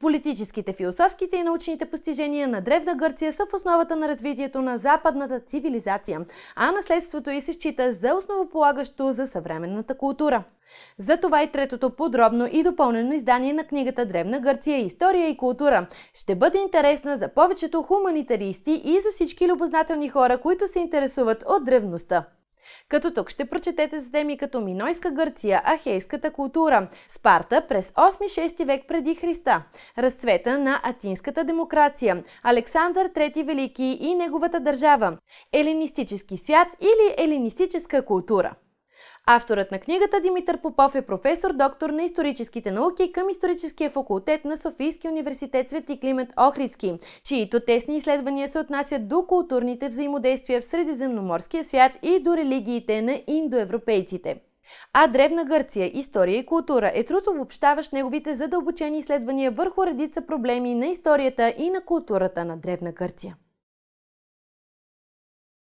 Политическите, философските и научните постижения на Древна Гърция са в основата на развитието на западната цивилизация, а наследството и се счита за основополагащо за съвременната култура. Затова и третото подробно и допълнено издание на книгата Древна Гърция История и култура ще бъде интересна за повечето хуманитаристи и за всички любознателни хора, които се интересуват от древността. Като тук ще прочетете за теми като Минойска Гърция, Ахейската култура, Спарта през 8-6 век преди Христа, разцвета на атинската демокрация, Александър III Велики и неговата държава, елинистически свят или елинистическа култура. Авторът на книгата Димитър Попов е професор доктор на историческите науки към историческия факултет на Софийския университет Свети Климент Охридски, чието тесни изследвания се отнасят до културните взаимодействия в средиземноморския свят и до религиите на индоевропейците. А Древна Гърция, история и култура е труд обобщаващ неговите задълбочени изследвания върху редица проблеми на историята и на културата на Древна Гърция.